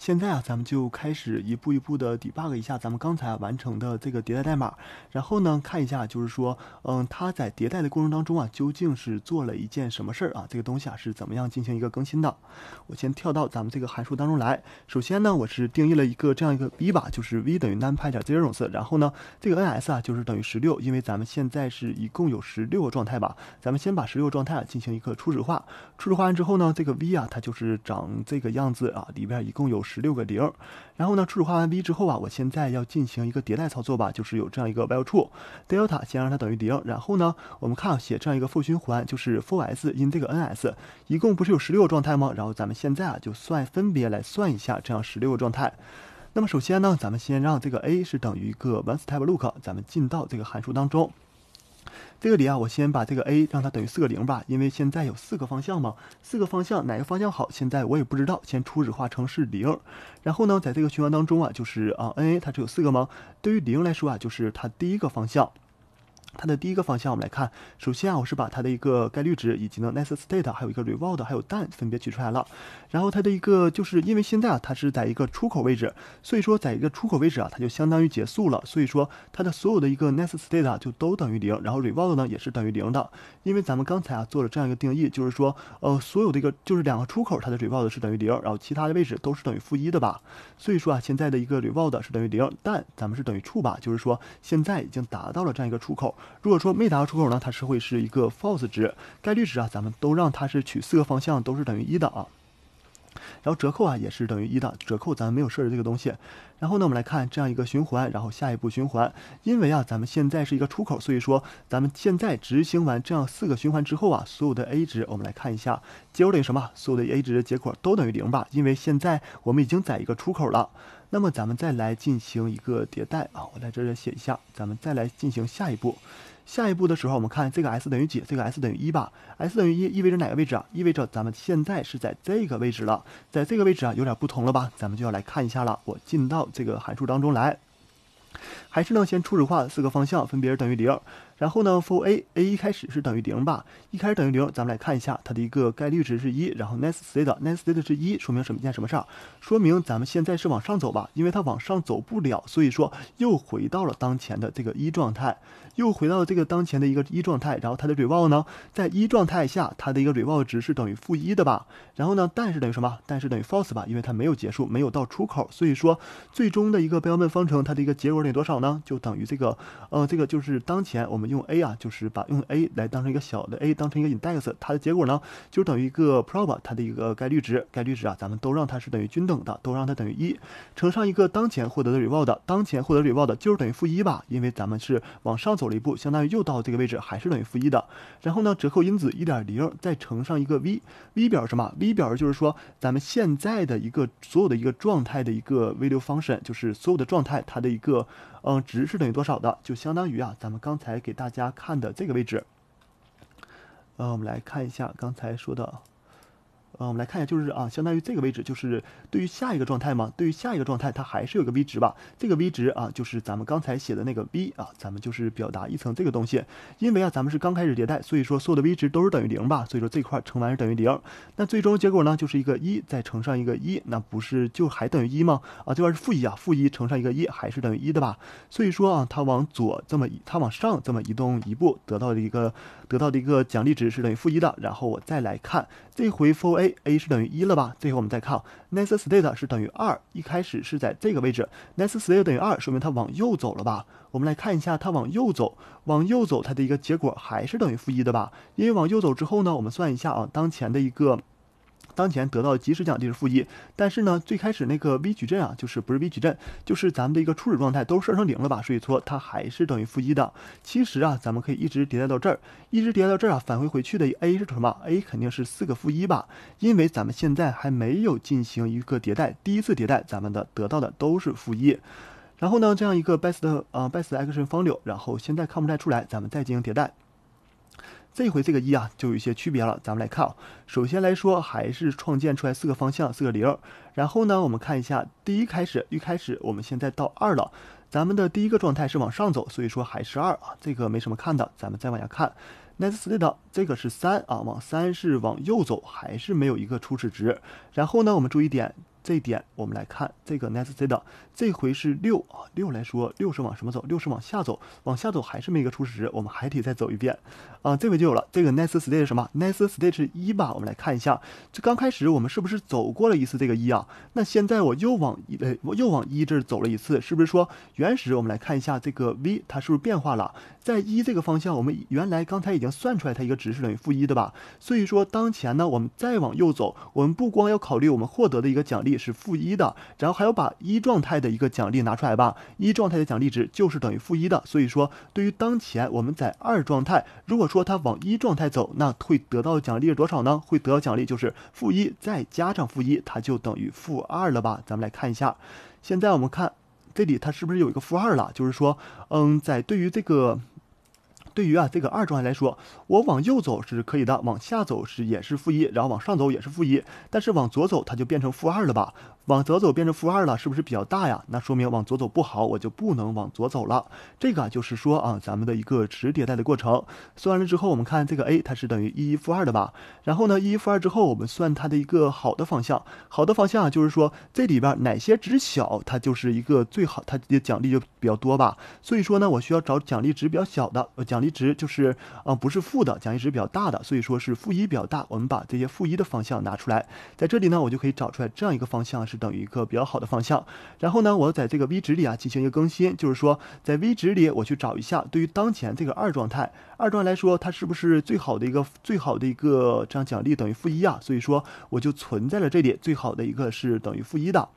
现在啊，咱们就开始一步一步的 debug 一下咱们刚才完成的这个迭代代码，然后呢，看一下就是说，嗯，它在迭代的过程当中啊，究竟是做了一件什么事儿啊？这个东西啊是怎么样进行一个更新的？我先跳到咱们这个函数当中来。首先呢，我是定义了一个这样一个 v 吧，就是 v 等于 np 点 r 种 s 然后呢，这个 n s 啊就是等于十六，因为咱们现在是一共有十六个状态吧。咱们先把十六状态啊、进行一个初始化。初始化完之后呢，这个 v 啊它就是长这个样子啊，里边一共有。十六个零，然后呢，初始化完 v 之后啊，我现在要进行一个迭代操作吧，就是有这样一个 while true delta 先让它等于零，然后呢，我们看写这样一个负循环，就是 for s in 这个 n s，一共不是有十六个状态吗？然后咱们现在啊，就算分别来算一下这样十六个状态。那么首先呢，咱们先让这个 a 是等于一个 once type look，咱们进到这个函数当中。这个里啊，我先把这个 a 让它等于四个零吧，因为现在有四个方向嘛，四个方向哪个方向好，现在我也不知道，先初始化成是零。然后呢，在这个循环当中啊，就是啊，n a 它只有四个吗？对于零来说啊，就是它第一个方向。它的第一个方向，我们来看。首先啊，我是把它的一个概率值，以及呢 next state，还有一个 reward，还有蛋分别取出来了。然后它的一个就是因为现在啊，它是在一个出口位置，所以说在一个出口位置啊，它就相当于结束了。所以说它的所有的一个 next state 就都等于零，然后 reward 呢也是等于零的。因为咱们刚才啊做了这样一个定义，就是说呃所有的一个就是两个出口，它的 reward 是等于零，然后其他的位置都是等于负一的吧。所以说啊，现在的一个 reward 是等于零，但咱们是等于处吧，就是说现在已经达到了这样一个出口。如果说没达到出口呢，它是会是一个 false 值，概率值啊，咱们都让它是取四个方向都是等于一的啊，然后折扣啊也是等于一的，折扣咱们没有设置这个东西。然后呢，我们来看这样一个循环，然后下一步循环，因为啊，咱们现在是一个出口，所以说咱们现在执行完这样四个循环之后啊，所有的 a 值，我们来看一下，结果等于什么？所有的 a 值结果都等于零吧，因为现在我们已经在一个出口了。那么咱们再来进行一个迭代啊，我在这儿写一下，咱们再来进行下一步。下一步的时候，我们看这个 s 等于几？这个 s 等于一吧。s 等于一意味着哪个位置啊？意味着咱们现在是在这个位置了。在这个位置啊，有点不同了吧？咱们就要来看一下了。我进到这个函数当中来，还是呢先初始化四个方向分别是等于零。然后呢，for a a 一开始是等于零吧，一开始等于零，咱们来看一下它的一个概率值是一。然后 next state next state 是一，说明什么一件什么事儿？说明咱们现在是往上走吧，因为它往上走不了，所以说又回到了当前的这个一状态，又回到这个当前的一个一状态。然后它的 reward 呢，在一状态下它的一个 reward 值是等于负一的吧？然后呢，但是等于什么？但是等于 false 吧，因为它没有结束，没有到出口，所以说最终的一个 m a n 方程它的一个结果等于多少呢？就等于这个，呃，这个就是当前我们。用 a 啊，就是把用 a 来当成一个小的 a，当成一个 index，它的结果呢，就是等于一个 prob，它的一个概率值，概率值啊，咱们都让它是等于均等的，都让它等于一，乘上一个当前获得的 reward，当前获得 reward 就是等于负一吧，因为咱们是往上走了一步，相当于又到这个位置，还是等于负一的。然后呢，折扣因子一点零，再乘上一个 v，v 表什么？v 表就是说咱们现在的一个所有的一个状态的一个 v 流方 n 就是所有的状态它的一个嗯值是等于多少的，就相当于啊，咱们刚才给。大家看的这个位置，呃，我们来看一下刚才说的。啊，我们来看一下，就是啊，相当于这个位置，就是对于下一个状态嘛，对于下一个状态，它还是有个 v 值吧？这个 v 值啊，就是咱们刚才写的那个 v 啊，咱们就是表达一层这个东西。因为啊，咱们是刚开始迭代，所以说所有的 v 值都是等于零吧？所以说这块乘完是等于零。那最终结果呢，就是一个一再乘上一个一，那不是就还等于一吗？啊，这块是负一啊，负一乘上一个一还是等于一的吧？所以说啊，它往左这么，它往上这么移动一步，得到的一个得到的一个奖励值是等于负一的。然后我再来看。这回负 a a 是等于一了吧？这回我们再看 next state 是等于二，一开始是在这个位置，next state 等于二，说明它往右走了吧？我们来看一下，它往右走，往右走，它的一个结果还是等于负一的吧？因为往右走之后呢，我们算一下啊，当前的一个。当前得到即时奖励是负一，但是呢，最开始那个 V 矩阵啊，就是不是 V 矩阵，就是咱们的一个初始状态都设成零了吧，所以说它还是等于负一的。其实啊，咱们可以一直迭代到这儿，一直迭代到这儿啊，返回回去的 A 是什么？A 肯定是四个负一吧，因为咱们现在还没有进行一个迭代，第一次迭代咱们的得到的都是负一。然后呢，这样一个 best 呃啊 best action 方 a 然后现在看不太出来咱们再进行迭代。这回这个一啊，就有一些区别了。咱们来看啊，首先来说还是创建出来四个方向，四个零。然后呢，我们看一下，第一开始，一开始我们现在到二了。咱们的第一个状态是往上走，所以说还是二啊，这个没什么看的。咱们再往下看，next state 这个是三啊，往三是往右走，还是没有一个初始值。然后呢，我们注意点。这点我们来看这个 next s t a t e 这回是六啊，六来说，六是往什么走？六是往下走，往下走还是没一个初始值，我们还得再走一遍啊，这回就有了。这个 next stage 是什么？next stage 是一吧？我们来看一下，这刚开始我们是不是走过了一次这个一啊？那现在我又往一，我又往一这走了一次，是不是说原始我们来看一下这个 v 它是不是变化了？在一这个方向，我们原来刚才已经算出来它一个值是等于负一，对吧？所以说当前呢，我们再往右走，我们不光要考虑我们获得的一个奖励。是负一的，然后还要把一状态的一个奖励拿出来吧，一状态的奖励值就是等于负一的，所以说对于当前我们在二状态，如果说它往一状态走，那会得到奖励是多少呢？会得到奖励就是负一再加上负一，它就等于负二了吧？咱们来看一下，现在我们看这里它是不是有一个负二了？就是说，嗯，在对于这个。对于啊这个二状态来说，我往右走是可以的，往下走是也是负一，然后往上走也是负一，但是往左走它就变成负二了吧？往左走变成负二了，是不是比较大呀？那说明往左走不好，我就不能往左走了。这个就是说啊，咱们的一个值迭代的过程算完了之后，我们看这个 a 它是等于一一负二的吧？然后呢，一一负二之后，我们算它的一个好的方向，好的方向啊，就是说这里边哪些值小，它就是一个最好，它的奖励就比较多吧？所以说呢，我需要找奖励值比较小的奖。值就是啊，不是负的，奖励值比较大的，所以说是负一比较大。我们把这些负一的方向拿出来，在这里呢，我就可以找出来这样一个方向是等于一个比较好的方向。然后呢，我在这个 v 值里啊进行一个更新，就是说在 v 值里我去找一下，对于当前这个二状态，二状态来说它是不是最好的一个最好的一个这样奖励等于负一啊？所以说我就存在了这里，最好的一个是等于负一的。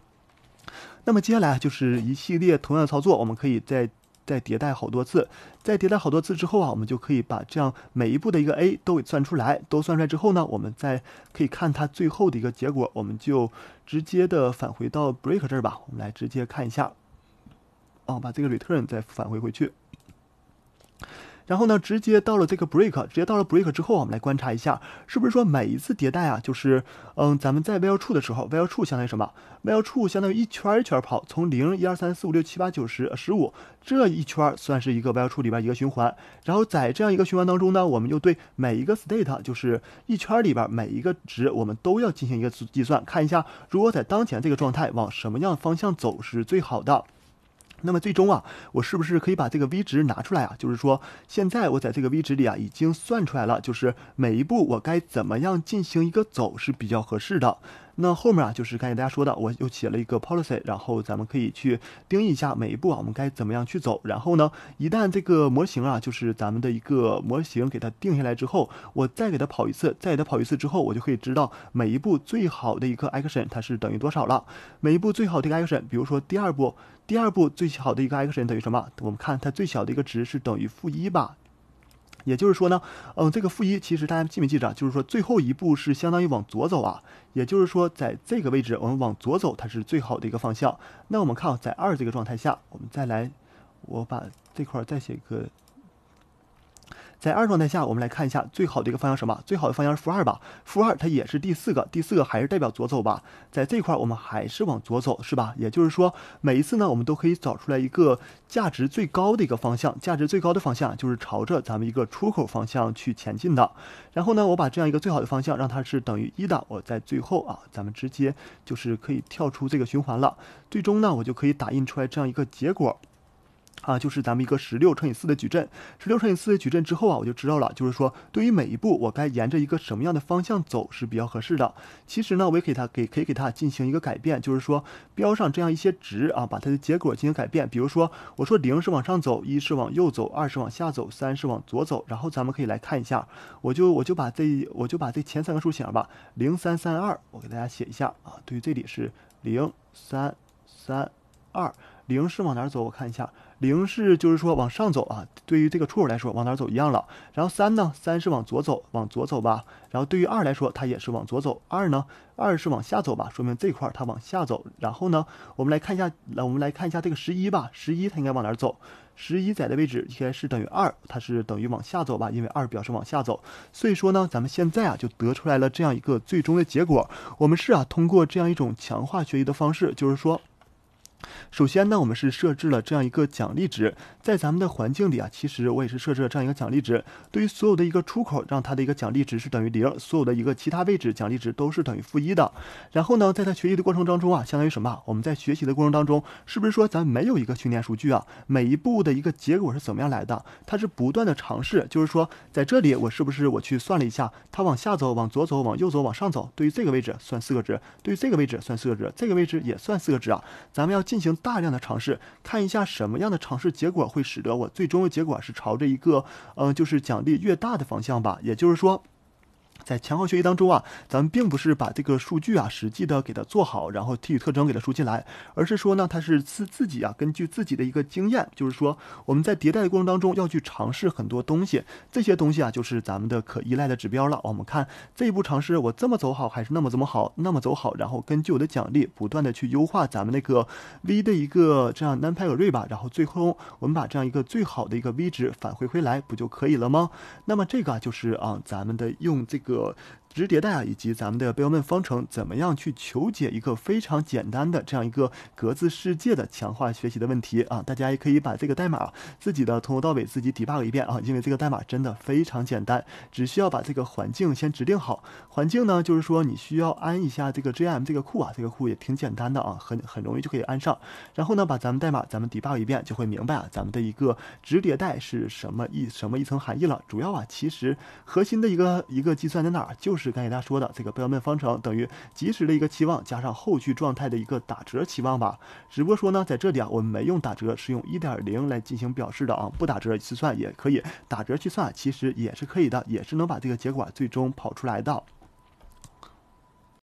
那么接下来就是一系列同样的操作，我们可以在。再迭代好多次，在迭代好多次之后啊，我们就可以把这样每一步的一个 a 都给算出来。都算出来之后呢，我们再可以看它最后的一个结果。我们就直接的返回到 break 这儿吧。我们来直接看一下，哦，把这个 return 再返回回去。然后呢，直接到了这个 break，直接到了 break 之后，我们来观察一下，是不是说每一次迭代啊，就是，嗯，咱们在 while 处的时候，while 处相当于什么？while 处相当于一圈一圈跑，从零一二三四五六七八九十十五这一圈算是一个 while true 里边一个循环。然后在这样一个循环当中呢，我们就对每一个 state，就是一圈里边每一个值，我们都要进行一个计算，看一下如果在当前这个状态往什么样方向走是最好的。那么最终啊，我是不是可以把这个 v 值拿出来啊？就是说，现在我在这个 v 值里啊，已经算出来了，就是每一步我该怎么样进行一个走是比较合适的。那后面啊，就是刚才大家说的，我又写了一个 policy，然后咱们可以去定义一下每一步啊，我们该怎么样去走。然后呢，一旦这个模型啊，就是咱们的一个模型给它定下来之后，我再给它跑一次，再给它跑一次之后，我就可以知道每一步最好的一个 action 它是等于多少了。每一步最好的一个 action，比如说第二步，第二步最好的一个 action 等于什么？我们看它最小的一个值是等于负一吧。也就是说呢，嗯，这个负一其实大家记没记着？就是说最后一步是相当于往左走啊，也就是说在这个位置我们往左走，它是最好的一个方向。那我们看在二这个状态下，我们再来，我把这块儿再写一个。在二状态下，我们来看一下最好的一个方向什么？最好的方向是负二吧？负二它也是第四个，第四个还是代表左走吧？在这块我们还是往左走，是吧？也就是说，每一次呢，我们都可以找出来一个价值最高的一个方向，价值最高的方向就是朝着咱们一个出口方向去前进的。然后呢，我把这样一个最好的方向让它是等于一的，我在最后啊，咱们直接就是可以跳出这个循环了。最终呢，我就可以打印出来这样一个结果。啊，就是咱们一个十六乘以四的矩阵，十六乘以四的矩阵之后啊，我就知道了，就是说对于每一步，我该沿着一个什么样的方向走是比较合适的。其实呢，我也给它给可以给它进行一个改变，就是说标上这样一些值啊，把它的结果进行改变。比如说，我说零是往上走，一是往右走，二是往下走，三是往左走。然后咱们可以来看一下，我就我就把这我就把这前三个数写上吧，零三三二，我给大家写一下啊。对于这里是零三三二，零是往哪走？我看一下。零是就是说往上走啊，对于这个处来说往哪走一样了。然后三呢，三是往左走，往左走吧。然后对于二来说，它也是往左走。二呢，二是往下走吧，说明这块儿它往下走。然后呢，我们来看一下，来我们来看一下这个十一吧，十一它应该往哪走？十一在的位置应该是等于二，它是等于往下走吧，因为二表示往下走。所以说呢，咱们现在啊就得出来了这样一个最终的结果。我们是啊通过这样一种强化学习的方式，就是说。首先呢，我们是设置了这样一个奖励值，在咱们的环境里啊，其实我也是设置了这样一个奖励值。对于所有的一个出口，让它的一个奖励值是等于零；，所有的一个其他位置奖励值都是等于负一的。然后呢，在它学习的过程当中啊，相当于什么？我们在学习的过程当中，是不是说咱没有一个训练数据啊？每一步的一个结果是怎么样来的？它是不断的尝试，就是说，在这里我是不是我去算了一下，它往下走、往左走、往右走、往上走，对于这个位置算四个值，对于这个位置算四个值，这个位置也算四个值啊？咱们要。进行大量的尝试，看一下什么样的尝试结果会使得我最终的结果是朝着一个，嗯，就是奖励越大的方向吧。也就是说。在强化学习当中啊，咱们并不是把这个数据啊实际的给它做好，然后提取特征给它输进来，而是说呢，它是自自己啊，根据自己的一个经验，就是说我们在迭代的过程当中要去尝试很多东西，这些东西啊就是咱们的可依赖的指标了。我们看这一步尝试我这么走好还是那么怎么好，那么走好，然后根据我的奖励不断的去优化咱们那个 v 的一个这样 nairre 吧，然后最后我们把这样一个最好的一个 v 值返回回来，不就可以了吗？那么这个啊就是啊咱们的用这个。を值迭代啊，以及咱们的贝欧曼方程怎么样去求解一个非常简单的这样一个格子世界的强化学习的问题啊？大家也可以把这个代码自己的从头到尾自己 debug 一遍啊，因为这个代码真的非常简单，只需要把这个环境先指定好。环境呢，就是说你需要安一下这个 g m 这个库啊，这个库也挺简单的啊，很很容易就可以安上。然后呢，把咱们代码咱们 debug 一遍，就会明白啊，咱们的一个值迭代是什么一什么一层含义了。主要啊，其实核心的一个一个计算在哪儿，就是。是刚才大家说的这个标面方程等于及时的一个期望加上后续状态的一个打折期望吧。只不过说呢，在这里啊，我们没用打折，是用一点零来进行表示的啊，不打折去算也可以，打折去算其实也是可以的，也是能把这个结果最终跑出来的。